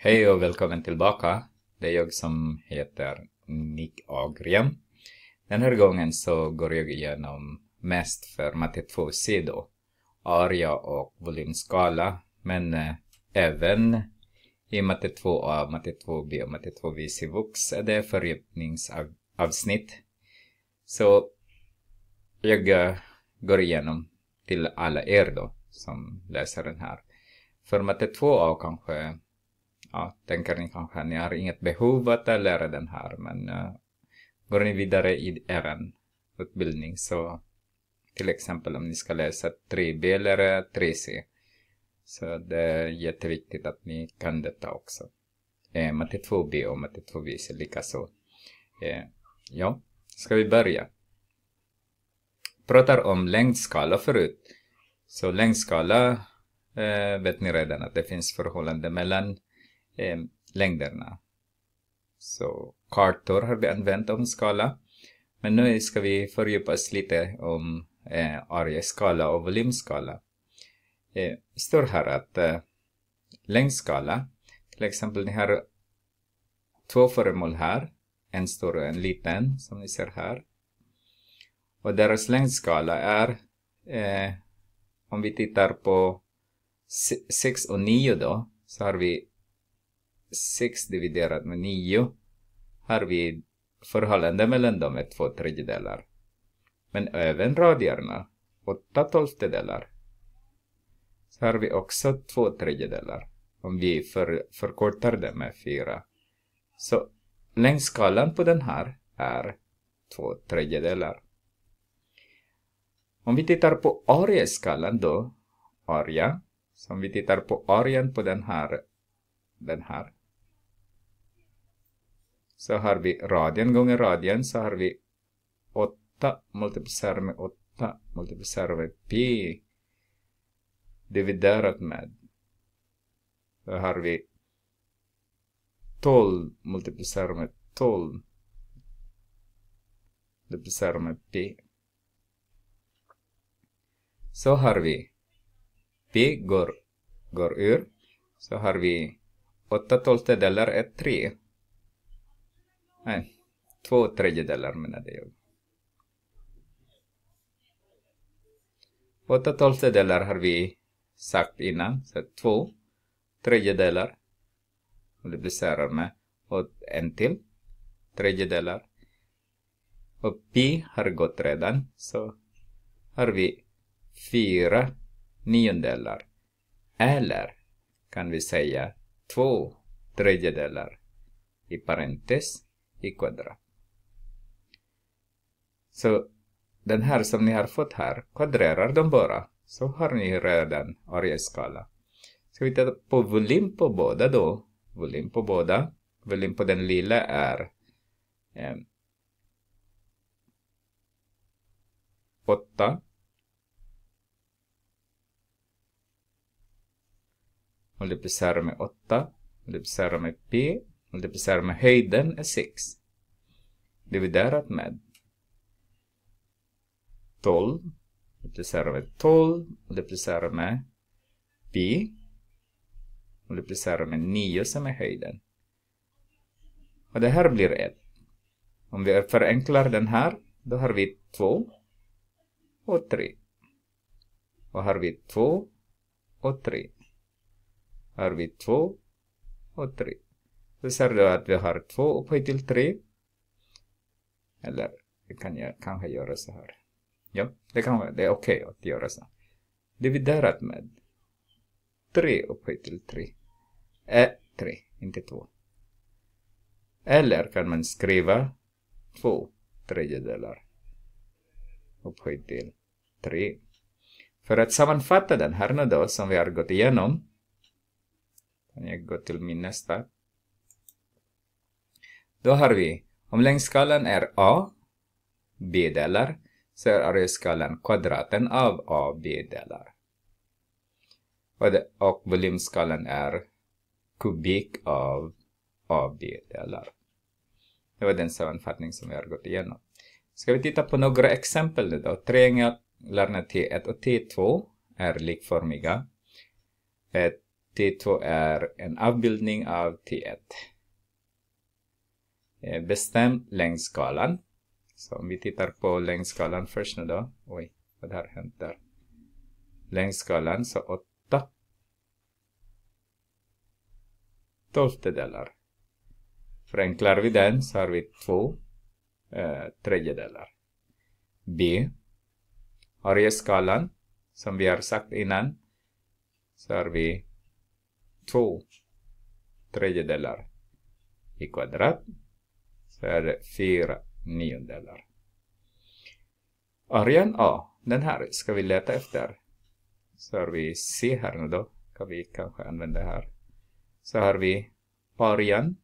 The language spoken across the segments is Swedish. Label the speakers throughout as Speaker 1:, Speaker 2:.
Speaker 1: Hej och välkommen tillbaka. Det är jag som heter Nick Agren. Den här gången så går jag igenom mest för matte 2-sidor, aria och volymskala, men eh, även i matte 2a, matte 2b och matte 2v sivux är det fördjupningsavsnitt. Så jag eh, går igenom till alla er då som läser den här. För matte 2a kanske ja, tänker ni kanske ni har inget behov att lära den här men uh, går ni vidare i er utbildning så till exempel om ni ska läsa 3B eller 3C eh, så det är jätteviktigt att ni kan detta också. Eh, matte 2B och matte 2VC likaså. Eh, ja, ska vi börja? Pratar om längdskala förut. Så längdskala eh, vet ni redan att det finns förhållande mellan eh, längderna. Så kartor har vi använt om skala. Men nu ska vi fördjupa oss lite om eh, arieskala och volymskala. Eh, står här att eh, längdskala, till exempel ni har två föremål här, en stor och en liten som ni ser här. Och deras längdskala är, eh, om vi tittar på 6 och 9 då, så har vi 6 dividerat med 9 har vi förhållande mellan dem är 2 tredjedelar. Men även radierna, 8 tolftedelar, så har vi också 2 tredjedelar om vi för, förkortar det med 4. Så längdskalan på den här är 2 tredjedelar. Om vi tittar på arieskalan då, aria, så om vi tittar på arien på den här, den här, så har vi radien gånger radien så har vi 8 multiplicerat med 8 multiplicerat med pi dividerat med. Så har vi 12 multiplicerat med 12 multiplicerat med pi. Så har vi pi går, går ur. Så har vi 8 12 delar är 3. Nej, två tredjedelar menade jag. Åtta tolftedelar har vi sagt innan, så två tredjedelar multiplicerar med och en till tredjedelar. Och pi har gått redan, så har vi fyra niondelar. Eller kan vi säga två tredjedelar i parentes i kvadrat. Så den här som ni har fått här, kvadrerar de bara, så har ni redan Arieskala. Ska vi titta på volym på båda då? Volym på båda. Volym på den lilla är eh, 8. Multiplicerar med 8. Multiplicerar med P. Och det vill säga med höjden är 6. Dividerat med 12. Multiplicerar med 12. Multiplicerar med pi. Multiplicerar med 9 som är höjden. Och det här blir 1. Om vi förenklar den här, då har vi 2 och 3. Och har vi 2 och 3. Har vi 2 och 3 visar det att vi har två upphöjt till tre. Eller det kan jag kanske göra så här. Ja, det, kan, det är okej okay att göra så. Dividerat med tre upphöjt till tre. Äh, tre, inte två. Eller kan man skriva två tredjedelar upphöjt till tre. För att sammanfatta den här nu då som vi har gått igenom. Kan jag gå till min nästa då har vi, om längdskalan är A, B-delar, så är arrayskalan kvadraten av A, B-delar. Och, och volymskalan är kubik av A, B-delar. Det var den sammanfattning som vi har gått igenom. Ska vi titta på några exempel nu då? Trianglarna T1 och T2 är likformiga. Eh, T2 är en avbildning av T1. Eh, bestäm längdskalan. Så om vi tittar på längdskalan först nu då. Oj, vad har hänt där? Längdskalan, så 8 12 delar Förenklar vi den så har vi 2 eh, tredjedelar. B arieskalan, som vi har sagt innan så har vi 2 tredjedelar i kvadrat så är det 4 niondelar. Arjan A, den här ska vi leta efter. Så har vi C här nu då, kan vi kanske använda här. Så har vi Arjan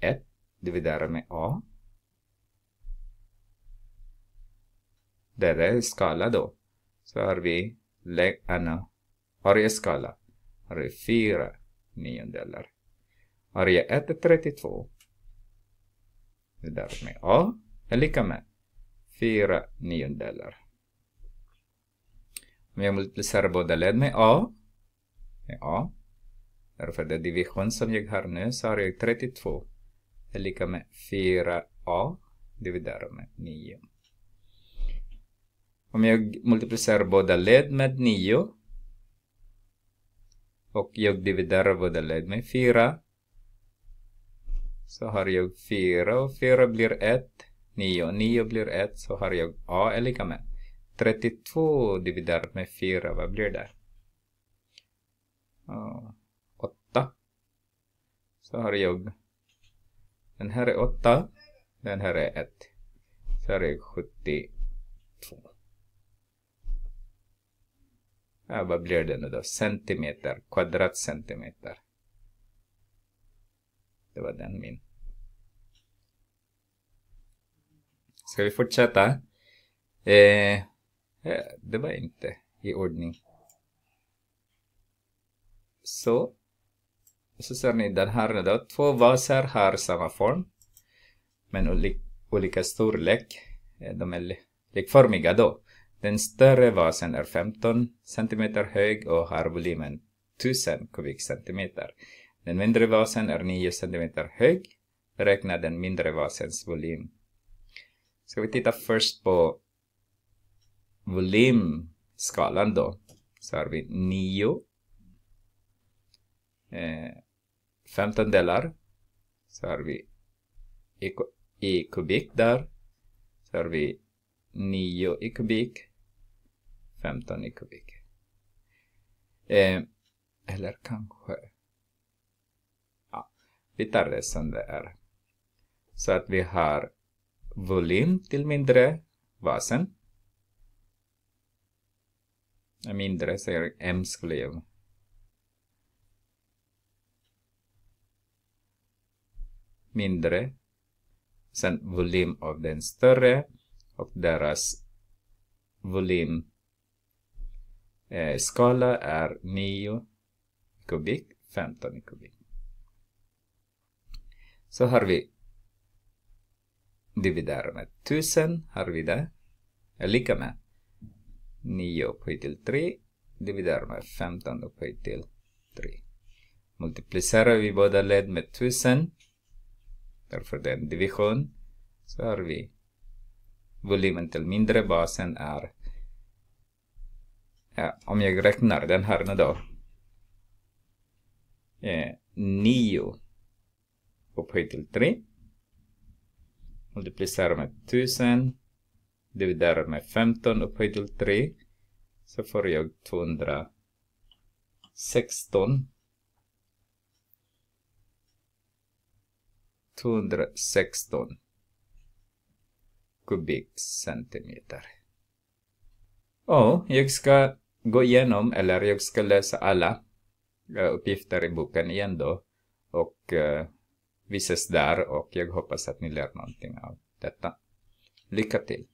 Speaker 1: 1 dividerat med A. Det är skala då. Så har vi Anna, äh, varje skala har vi 4 niondelar. Arje 1 är 32. Det där med A är lika med 4 niondelar. Om jag multiplicerar båda led med A, med A, därför det division som jag har nu, så har jag 32 är lika med 4A dividerat med 9. Om jag multiplicerar båda led med 9 och jag dividerar båda led med 4 så har jag 4 och 4 blir 1 9 och 9 blir 1 Så har jag A är lika med 32 dividerat med 4, Vad blir det? 8 Så har jag den här är 8, Den här är 1. Så har jag 72. Ja, vad blir det nu då? Centimeter, kvadratcentimeter. Det var den min. Ska vi fortsätta? Eh, eh, det var inte i ordning. Så. Så ser ni den här då. Två vaser har samma form. Men olika, olika storlek. Eh, de är likformiga då. Den större vasen är 15 cm hög och har volymen 1000 kubikcentimeter. Den mindre vasen är 9 cm hög. Beräkna den mindre vasens volym. Ska vi titta först på volymskalan då. Så har vi 9 15 eh, delar. Så har vi i, kubik där. Så har vi 9 i kubik, 15 i kubik. Eh, eller kanske vitarresande är. Så att vi har volym till mindre vasen. Mindre säger M's volym. Mindre. Sen volym av den större och deras volym eh, skala är 9 kubik, 15 kubik. Så har vi dividerat med 1000, har vi det? Är lika med 9 upphöjt till 3, dividerat med 15 upphöjt till 3. Multiplicerar vi båda led med 1000, därför det är en division, så har vi volymen till mindre basen är, ja, om jag räknar den här nu då, eh, 9 upphöjt till 3. Multiplicerar med 1000. Dividerar med 15 upphöjt till 3. Så får jag 216. 216 kubikcentimeter. Och jag ska gå igenom, eller jag ska läsa alla uppgifter i boken igen då. Och eh, vi ses där och jag hoppas att ni lär någonting av detta. Lycka till!